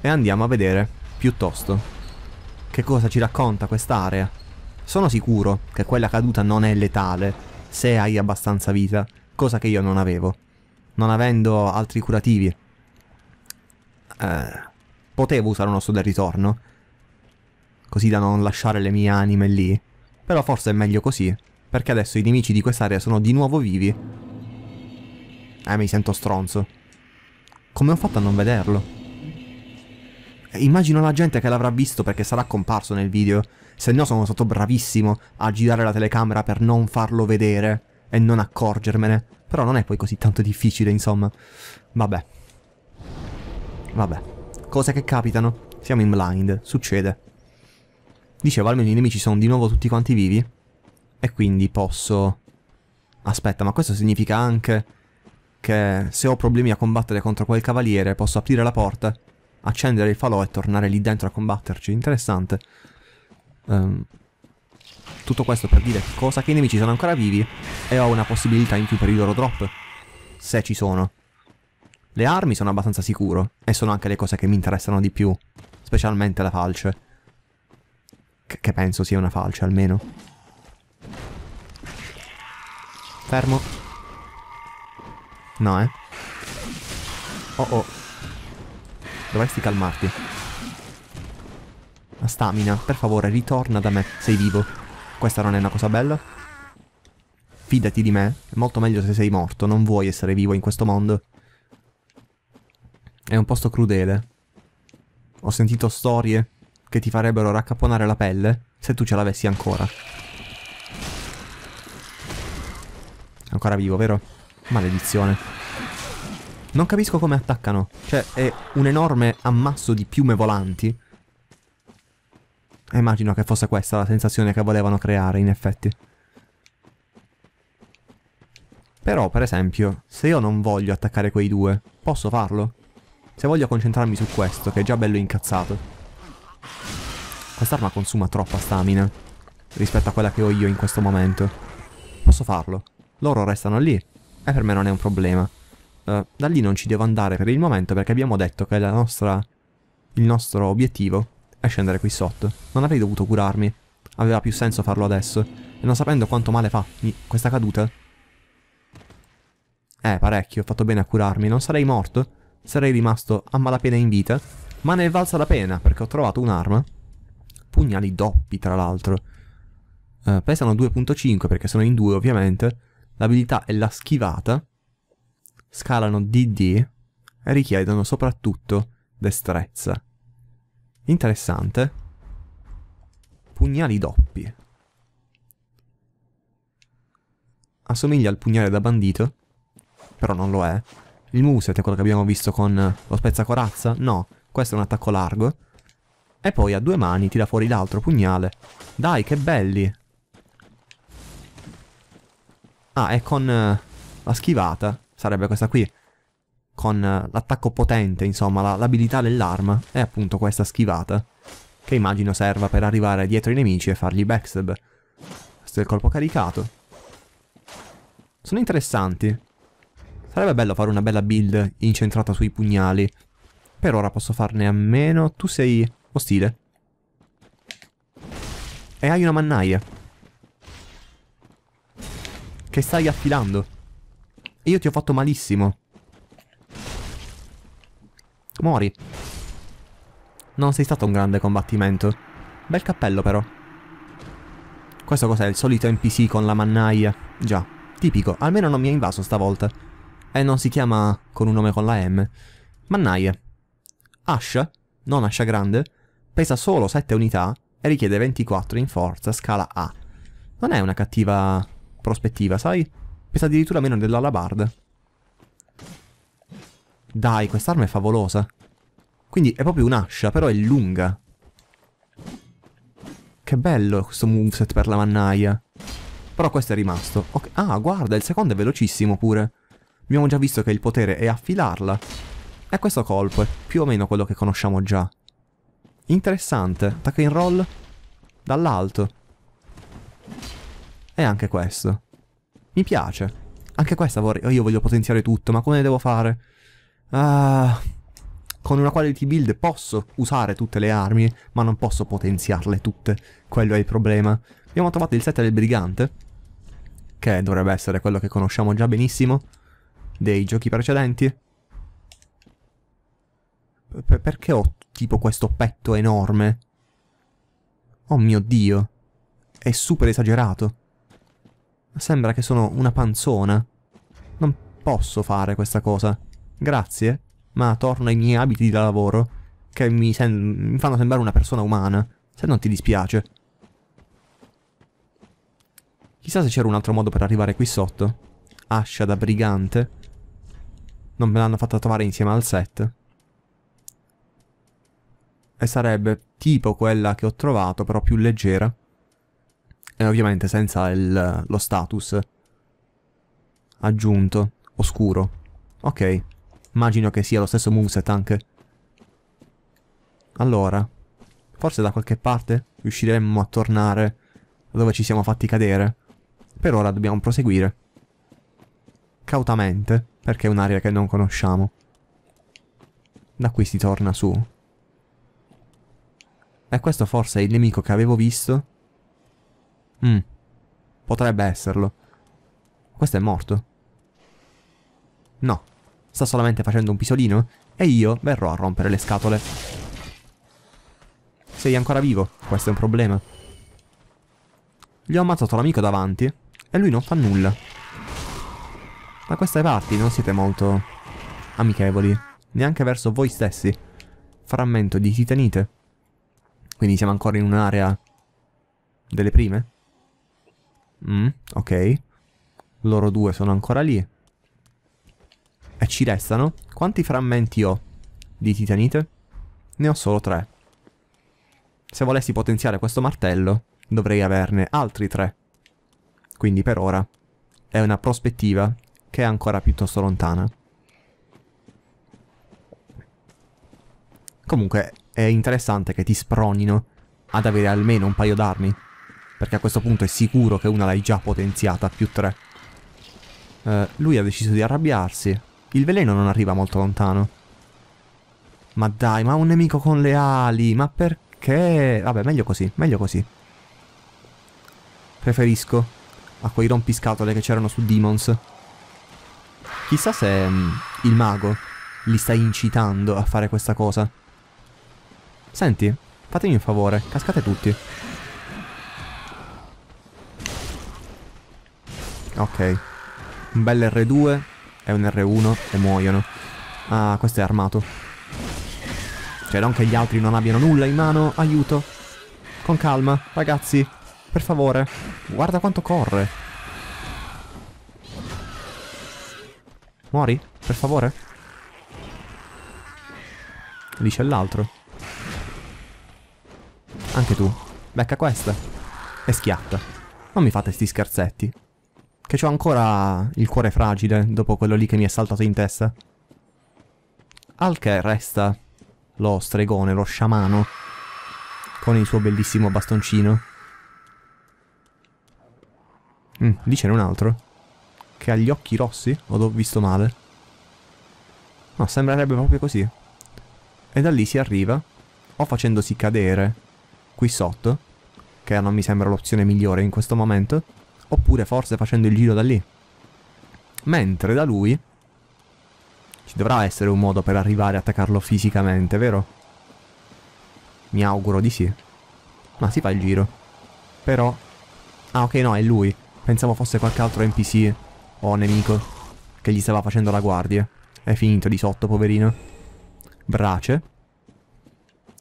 E andiamo a vedere, piuttosto, che cosa ci racconta quest'area. Sono sicuro che quella caduta non è letale se hai abbastanza vita, cosa che io non avevo. Non avendo altri curativi. Eh, potevo usare un osso del ritorno, così da non lasciare le mie anime lì. Però forse è meglio così, perché adesso i nemici di quest'area sono di nuovo vivi. Eh, mi sento stronzo. Come ho fatto a non vederlo? Immagino la gente che l'avrà visto perché sarà comparso nel video se no sono stato bravissimo a girare la telecamera per non farlo vedere e non accorgermene. Però non è poi così tanto difficile, insomma. Vabbè. Vabbè. Cose che capitano. Siamo in blind, succede. Dicevo, almeno i nemici sono di nuovo tutti quanti vivi. E quindi posso... Aspetta, ma questo significa anche che se ho problemi a combattere contro quel cavaliere posso aprire la porta, accendere il falò e tornare lì dentro a combatterci. Interessante. Um, tutto questo per dire cosa che i nemici sono ancora vivi e ho una possibilità in più per i loro drop, se ci sono. Le armi sono abbastanza sicuro e sono anche le cose che mi interessano di più, specialmente la falce. C che penso sia una falce almeno. Fermo. No, eh. Oh oh. Dovresti calmarti stamina, per favore, ritorna da me, sei vivo. Questa non è una cosa bella? Fidati di me, è molto meglio se sei morto, non vuoi essere vivo in questo mondo. È un posto crudele. Ho sentito storie che ti farebbero raccaponare la pelle se tu ce l'avessi ancora. Ancora vivo, vero? Maledizione. Non capisco come attaccano. Cioè, è un enorme ammasso di piume volanti e eh, immagino che fosse questa la sensazione che volevano creare, in effetti. Però, per esempio, se io non voglio attaccare quei due, posso farlo? Se voglio concentrarmi su questo, che è già bello incazzato. Quest'arma consuma troppa stamina rispetto a quella che ho io in questo momento. Posso farlo. Loro restano lì e per me non è un problema. Uh, da lì non ci devo andare per il momento perché abbiamo detto che nostra, il nostro obiettivo e scendere qui sotto. Non avrei dovuto curarmi. Aveva più senso farlo adesso. E non sapendo quanto male fa questa caduta. Eh, parecchio, ho fatto bene a curarmi. Non sarei morto. Sarei rimasto a malapena in vita. Ma ne è valsa la pena, perché ho trovato un'arma. Pugnali doppi, tra l'altro. Uh, pesano 2.5 perché sono in due, ovviamente. L'abilità è la schivata. Scalano DD e richiedono soprattutto destrezza. Interessante. Pugnali doppi. Assomiglia al pugnale da bandito, però non lo è. Il muset è quello che abbiamo visto con lo spezzacorazza? No, questo è un attacco largo. E poi a due mani tira fuori l'altro pugnale. Dai, che belli! Ah, e con eh, la schivata. Sarebbe questa qui con eh, l'attacco potente, insomma, la, l'abilità dell'arma è appunto questa schivata, che immagino serva per arrivare dietro i nemici e fargli backstab. Questo è il colpo caricato. Sono interessanti. Sarebbe bello fare una bella build incentrata sui pugnali. Per ora posso farne a meno. Tu sei ostile. E hai una mannaia. Che stai affilando. io ti ho fatto malissimo. Muori. Non sei stato un grande combattimento. Bel cappello però. Questo cos'è? Il solito NPC con la mannaia? Già, tipico, almeno non mi ha invaso stavolta. E non si chiama con un nome con la M. Mannaia. Ascia, non ascia grande, pesa solo 7 unità e richiede 24 in forza, scala A. Non è una cattiva prospettiva, sai? Pesa addirittura meno dell'alabarda. Dai, quest'arma è favolosa. Quindi è proprio un'ascia, però è lunga. Che bello questo moveset per la mannaia. Però questo è rimasto. Okay. Ah, guarda, il secondo è velocissimo pure. Abbiamo già visto che il potere è affilarla. E questo colpo è più o meno quello che conosciamo già. Interessante. Attack and roll dall'alto. E anche questo. Mi piace. Anche questa vorrei... Io voglio potenziare tutto, ma come devo fare? Uh, con una quality build posso usare tutte le armi, ma non posso potenziarle tutte. Quello è il problema. Abbiamo trovato il set del brigante, che dovrebbe essere quello che conosciamo già benissimo dei giochi precedenti. P perché ho tipo questo petto enorme? Oh mio dio, è super esagerato. Sembra che sono una panzona. Non posso fare questa cosa. Grazie, ma torno ai miei abiti da lavoro, che mi, mi fanno sembrare una persona umana, se non ti dispiace. Chissà se c'era un altro modo per arrivare qui sotto. Ascia da brigante. Non me l'hanno fatta trovare insieme al set. E sarebbe tipo quella che ho trovato, però più leggera. E ovviamente senza il, lo status aggiunto, oscuro. Ok. Immagino che sia lo stesso moveset anche. Allora, forse da qualche parte riusciremmo a tornare dove ci siamo fatti cadere. Per ora dobbiamo proseguire. Cautamente, perché è un'area che non conosciamo. Da qui si torna su. E questo forse è il nemico che avevo visto? Mm, potrebbe esserlo. Questo è morto. No, sta solamente facendo un pisolino e io verrò a rompere le scatole. Sei ancora vivo, questo è un problema. Gli ho ammazzato l'amico davanti e lui non fa nulla. Da queste parti non siete molto amichevoli, neanche verso voi stessi. Frammento di titanite. Quindi siamo ancora in un'area delle prime? Mm, ok. Loro due sono ancora lì. E ci restano? Quanti frammenti ho di titanite? Ne ho solo tre. Se volessi potenziare questo martello, dovrei averne altri tre. Quindi per ora è una prospettiva che è ancora piuttosto lontana. Comunque è interessante che ti spronino ad avere almeno un paio d'armi, perché a questo punto è sicuro che una l'hai già potenziata più tre. Uh, lui ha deciso di arrabbiarsi, il veleno non arriva molto lontano. Ma dai, ma un nemico con le ali, ma perché? Vabbè, meglio così, meglio così. Preferisco a quei rompiscatole che c'erano su Demons. Chissà se mh, mm, il mago li sta incitando a fare questa cosa. Senti, fatemi un favore, cascate tutti. Ok. Un bel R2 è un R1 e muoiono. Ah, questo è armato. Cioè, non che gli altri non abbiano nulla in mano. Aiuto. Con calma, ragazzi. Per favore. Guarda quanto corre. Muori, per favore. Lì c'è l'altro. Anche tu. Becca questa. E schiatta. Non mi fate sti scherzetti. Che ho ancora il cuore fragile dopo quello lì che mi è saltato in testa. Al che resta lo stregone, lo sciamano, con il suo bellissimo bastoncino. Mm, lì c'era un altro, che ha gli occhi rossi, o l'ho visto male? No, sembrerebbe proprio così. E da lì si arriva, o facendosi cadere qui sotto, che non mi sembra l'opzione migliore in questo momento, oppure forse facendo il giro da lì. Mentre da lui ci dovrà essere un modo per arrivare a attaccarlo fisicamente, vero? Mi auguro di sì. Ma si fa il giro. Però... Ah ok no, è lui. Pensavo fosse qualche altro NPC o nemico che gli stava facendo la guardia. È finito di sotto, poverino. Brace.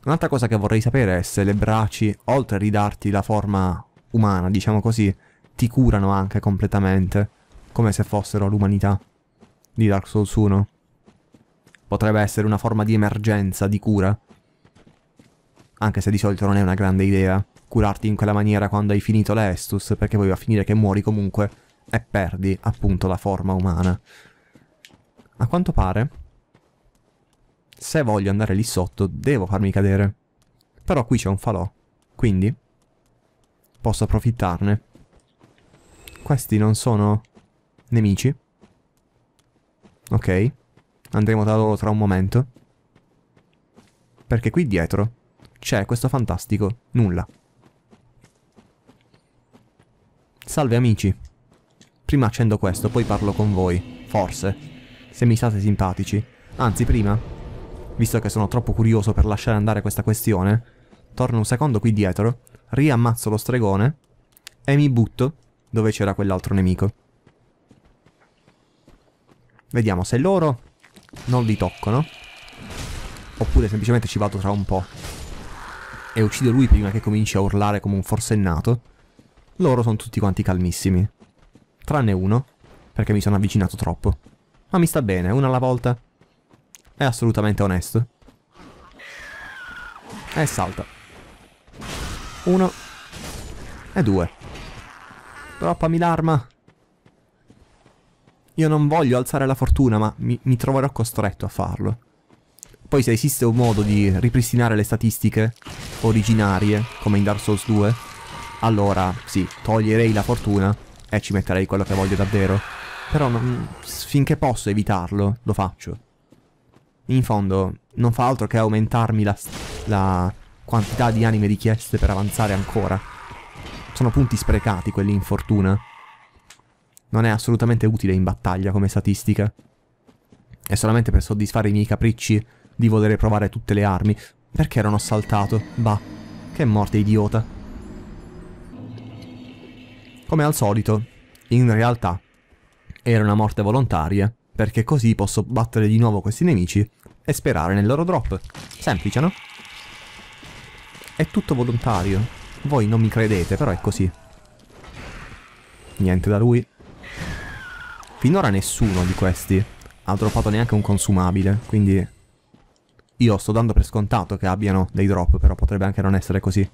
Un'altra cosa che vorrei sapere è se le braci, oltre a ridarti la forma umana, diciamo così, ti curano anche completamente, come se fossero l'umanità di Dark Souls 1. Potrebbe essere una forma di emergenza, di cura. Anche se di solito non è una grande idea curarti in quella maniera quando hai finito l'Estus, perché poi va a finire che muori comunque e perdi appunto la forma umana. A quanto pare, se voglio andare lì sotto, devo farmi cadere. Però qui c'è un falò, quindi posso approfittarne. Questi non sono nemici. Ok. Andremo da loro tra un momento. Perché qui dietro c'è questo fantastico nulla. Salve amici. Prima accendo questo, poi parlo con voi. Forse. Se mi state simpatici. Anzi, prima, visto che sono troppo curioso per lasciare andare questa questione, torno un secondo qui dietro, riammazzo lo stregone e mi butto dove c'era quell'altro nemico. Vediamo se loro non li toccano. Oppure semplicemente ci vado tra un po'. E uccido lui prima che cominci a urlare come un forsennato. Loro sono tutti quanti calmissimi. Tranne uno, perché mi sono avvicinato troppo. Ma mi sta bene, una alla volta. È assolutamente onesto. E salta. Uno. E due. Droppami l'arma. Io non voglio alzare la fortuna, ma mi, mi troverò costretto a farlo. Poi se esiste un modo di ripristinare le statistiche originarie, come in Dark Souls 2, allora sì, toglierei la fortuna e ci metterei quello che voglio davvero. Però non, finché posso evitarlo, lo faccio. In fondo, non fa altro che aumentarmi la, la quantità di anime richieste per avanzare ancora. Sono punti sprecati quelli in fortuna. Non è assolutamente utile in battaglia come statistica. È solamente per soddisfare i miei capricci di voler provare tutte le armi. Perché erano assaltato? Bah, che morte idiota. Come al solito, in realtà, era una morte volontaria, perché così posso battere di nuovo questi nemici e sperare nel loro drop. Semplice, no? È tutto volontario. Voi non mi credete, però è così. Niente da lui. Finora nessuno di questi ha droppato neanche un consumabile, quindi... Io sto dando per scontato che abbiano dei drop, però potrebbe anche non essere così.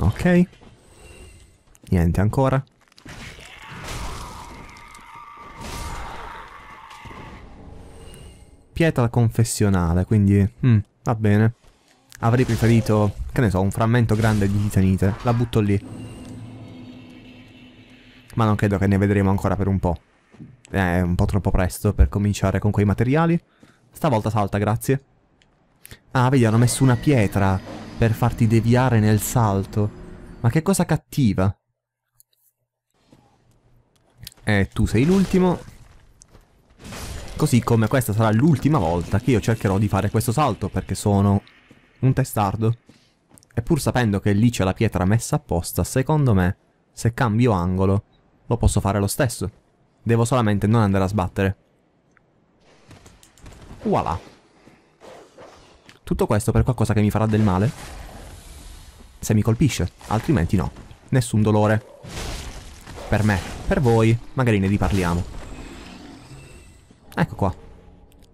Ok. Niente ancora. Pietra confessionale, quindi... Mm. Va bene. Avrei preferito, che ne so, un frammento grande di titanite. La butto lì. Ma non credo che ne vedremo ancora per un po'. È un po' troppo presto per cominciare con quei materiali. Stavolta salta, grazie. Ah, vedi, hanno messo una pietra per farti deviare nel salto. Ma che cosa cattiva. E eh, tu sei l'ultimo. Così come questa sarà l'ultima volta che io cercherò di fare questo salto perché sono un testardo. E pur sapendo che lì c'è la pietra messa apposta, secondo me, se cambio angolo, lo posso fare lo stesso. Devo solamente non andare a sbattere. Voilà. Tutto questo per qualcosa che mi farà del male? Se mi colpisce, altrimenti no. Nessun dolore. Per me, per voi, magari ne riparliamo. Ecco qua.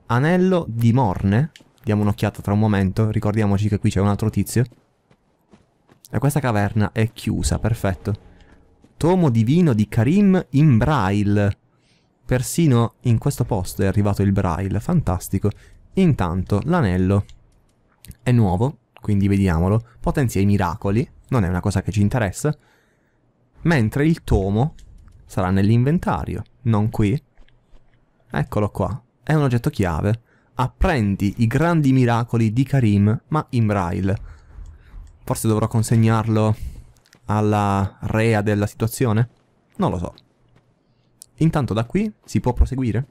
Anello di Morne. Diamo un'occhiata tra un momento. Ricordiamoci che qui c'è un altro tizio. E questa caverna è chiusa, perfetto. Tomo divino di Karim in Braille. Persino in questo posto è arrivato il Braille, fantastico. Intanto l'anello è nuovo, quindi vediamolo. Potenzia i miracoli, non è una cosa che ci interessa. Mentre il tomo sarà nell'inventario, non qui. Eccolo qua, è un oggetto chiave. Apprendi i grandi miracoli di Karim, ma in braille. Forse dovrò consegnarlo alla rea della situazione? Non lo so. Intanto da qui si può proseguire?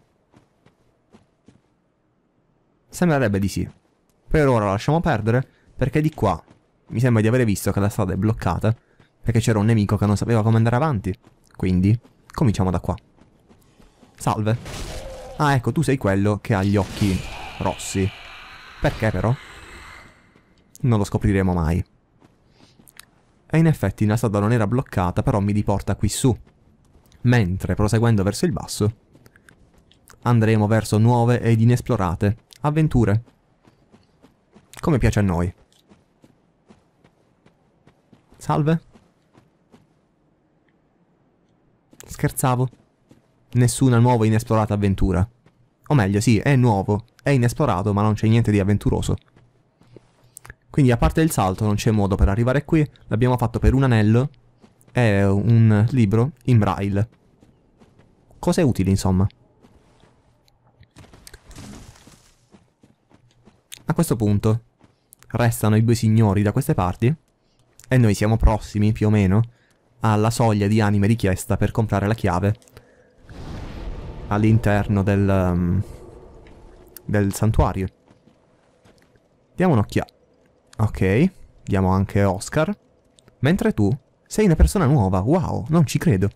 Sembrerebbe di sì. Per ora lasciamo perdere, perché di qua mi sembra di aver visto che la strada è bloccata, perché c'era un nemico che non sapeva come andare avanti. Quindi, cominciamo da qua. Salve. Ah, ecco, tu sei quello che ha gli occhi rossi. Perché però? Non lo scopriremo mai. E in effetti la strada non era bloccata, però mi riporta qui su. Mentre, proseguendo verso il basso, andremo verso nuove ed inesplorate avventure. Come piace a noi. Salve. Scherzavo nessuna nuova inesplorata avventura. O meglio, sì, è nuovo, è inesplorato, ma non c'è niente di avventuroso. Quindi a parte il salto non c'è modo per arrivare qui, l'abbiamo fatto per un anello e un libro in braille. Cose utili, insomma. A questo punto restano i due signori da queste parti e noi siamo prossimi, più o meno, alla soglia di anime richiesta per comprare la chiave all'interno del, um, del santuario. Diamo un'occhiata. Ok, diamo anche Oscar. Mentre tu sei una persona nuova, wow, non ci credo.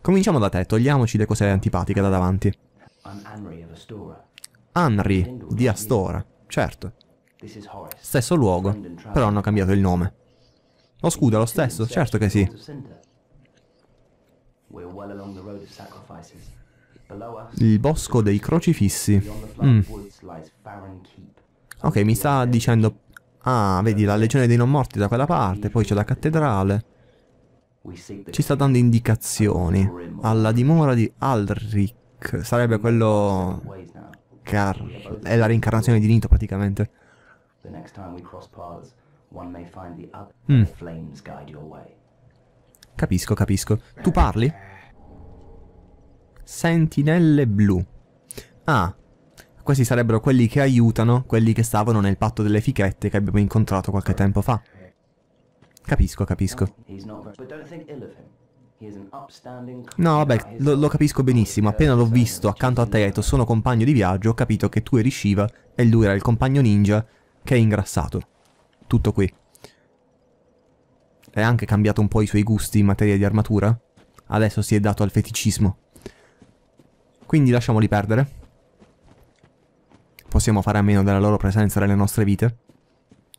Cominciamo da te, togliamoci le cose antipatiche da davanti. Henry di Astora, certo. Stesso luogo, però hanno cambiato il nome. Lo scudo è lo stesso, certo che sì. Il bosco dei crocifissi. Mm. Ok, mi sta dicendo... Ah, vedi, la legione dei non morti da quella parte, poi c'è la cattedrale. Ci sta dando indicazioni. Alla dimora di Aldrich. Sarebbe quello... Car... È la reincarnazione di Nito, praticamente. Mm. Capisco, capisco. Tu parli? sentinelle blu. Ah, questi sarebbero quelli che aiutano quelli che stavano nel patto delle fichette che abbiamo incontrato qualche tempo fa. Capisco, capisco. No, vabbè, lo, lo capisco benissimo. Appena l'ho visto accanto a te e tuo sono compagno di viaggio, ho capito che tu eri Shiva e lui era il compagno ninja che è ingrassato. Tutto qui. E ha anche cambiato un po' i suoi gusti in materia di armatura? Adesso si è dato al feticismo. Quindi lasciamoli perdere. Possiamo fare a meno della loro presenza nelle nostre vite.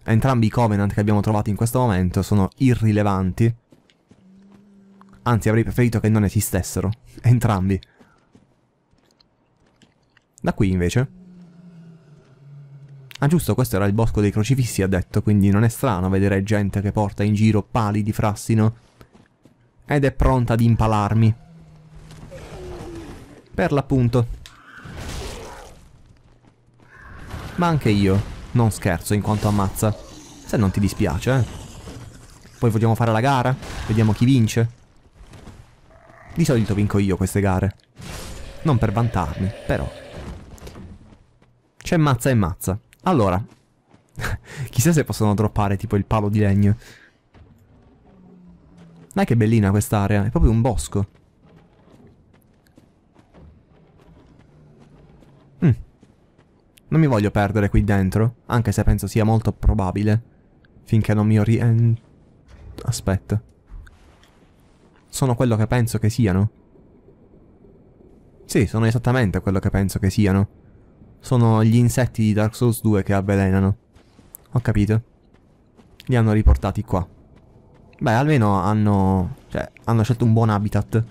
Entrambi i Covenant che abbiamo trovato in questo momento sono irrilevanti. Anzi, avrei preferito che non esistessero. Entrambi. Da qui, invece. Ah, giusto, questo era il bosco dei crocifissi, ha detto, quindi non è strano vedere gente che porta in giro pali di frassino ed è pronta ad impalarmi. Per l'appunto. Ma anche io, non scherzo in quanto ammazza. Se non ti dispiace, eh. Poi vogliamo fare la gara? Vediamo chi vince. Di solito vinco io queste gare. Non per vantarmi, però. C'è mazza e mazza. Allora. Chissà se possono droppare tipo il palo di legno. Ma che bellina quest'area, è proprio un bosco. Non mi voglio perdere qui dentro, anche se penso sia molto probabile. Finché non mi oriento... Aspetta. Sono quello che penso che siano. Sì, sono esattamente quello che penso che siano. Sono gli insetti di Dark Souls 2 che avvelenano. Ho capito. Li hanno riportati qua. Beh, almeno hanno... Cioè, hanno scelto un buon habitat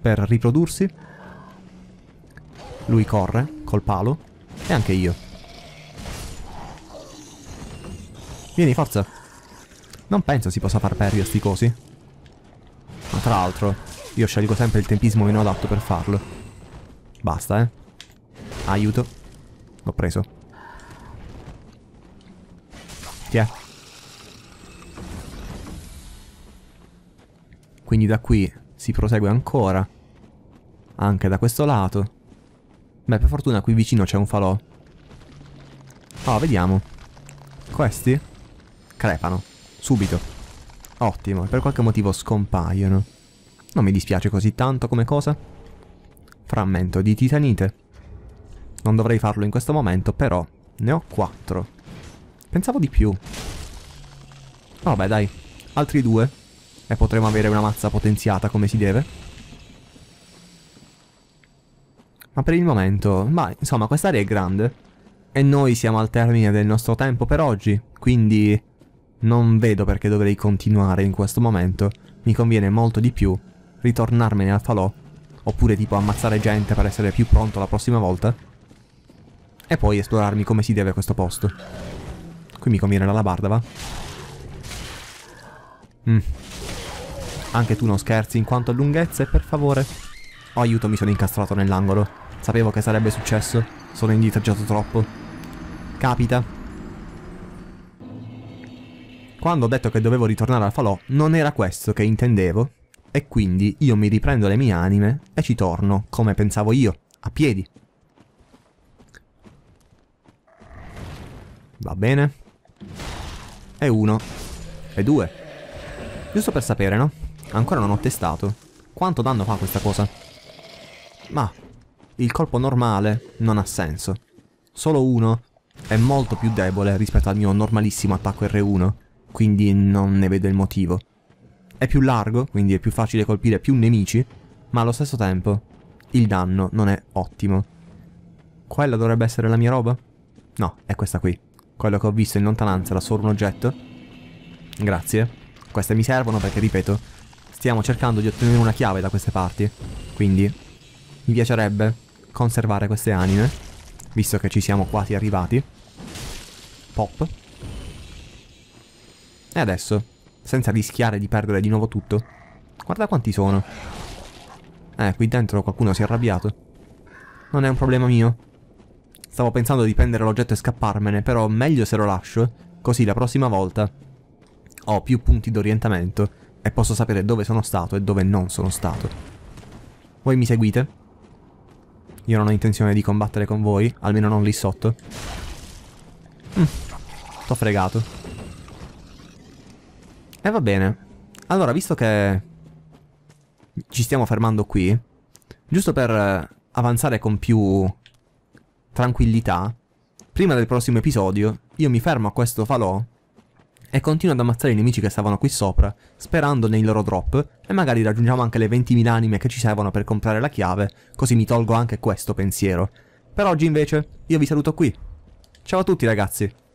per riprodursi. Lui corre col palo e anche io. Vieni, forza. Non penso si possa far perdere sti cosi. Ma tra l'altro, io scelgo sempre il tempismo meno adatto per farlo. Basta, eh. Aiuto. L'ho preso. Tiè. Quindi da qui si prosegue ancora. Anche da questo lato. Beh, per fortuna qui vicino c'è un falò. Oh, vediamo. Questi? Crepano. Subito. Ottimo, per qualche motivo scompaiono. Non mi dispiace così tanto come cosa. Frammento di titanite. Non dovrei farlo in questo momento, però ne ho quattro. Pensavo di più. Vabbè, oh, dai. Altri due. E potremo avere una mazza potenziata come si deve ma per il momento, ma insomma quest'area è grande. E noi siamo al termine del nostro tempo per oggi, quindi non vedo perché dovrei continuare in questo momento. Mi conviene molto di più ritornarmene al falò, oppure tipo ammazzare gente per essere più pronto la prossima volta. E poi esplorarmi come si deve questo posto. Qui mi conviene la labarda, va? Mm. Anche tu non scherzi in quanto a lunghezze, per favore. Oh aiuto, mi sono incastrato nell'angolo. Sapevo che sarebbe successo. Sono indietreggiato troppo. Capita. Quando ho detto che dovevo ritornare al falò, non era questo che intendevo. E quindi io mi riprendo le mie anime e ci torno, come pensavo io, a piedi. Va bene. E uno. E due. Giusto per sapere, no? Ancora non ho testato. Quanto danno fa questa cosa? Ma, il colpo normale non ha senso. Solo uno è molto più debole rispetto al mio normalissimo attacco R1, quindi non ne vedo il motivo. È più largo, quindi è più facile colpire più nemici, ma allo stesso tempo il danno non è ottimo. Quella dovrebbe essere la mia roba? No, è questa qui. Quello che ho visto in lontananza era solo un oggetto. Grazie. Queste mi servono perché, ripeto, stiamo cercando di ottenere una chiave da queste parti. Quindi, mi piacerebbe conservare queste anime, visto che ci siamo quasi arrivati. Pop. E adesso, senza rischiare di perdere di nuovo tutto, guarda quanti sono. Eh, qui dentro qualcuno si è arrabbiato. Non è un problema mio. Stavo pensando di prendere l'oggetto e scapparmene, però meglio se lo lascio, così la prossima volta ho più punti d'orientamento e posso sapere dove sono stato e dove non sono stato. Voi mi seguite? Io non ho intenzione di combattere con voi, almeno non lì sotto. Mm, t'ho fregato. E va bene. Allora, visto che ci stiamo fermando qui, giusto per eh, avanzare con più tranquillità, prima del prossimo episodio io mi fermo a questo falò e continuo ad ammazzare i nemici che stavano qui sopra, sperando nei loro drop, e magari raggiungiamo anche le 20.000 anime che ci servono per comprare la chiave, così mi tolgo anche questo pensiero. Per oggi invece, io vi saluto qui. Ciao a tutti ragazzi!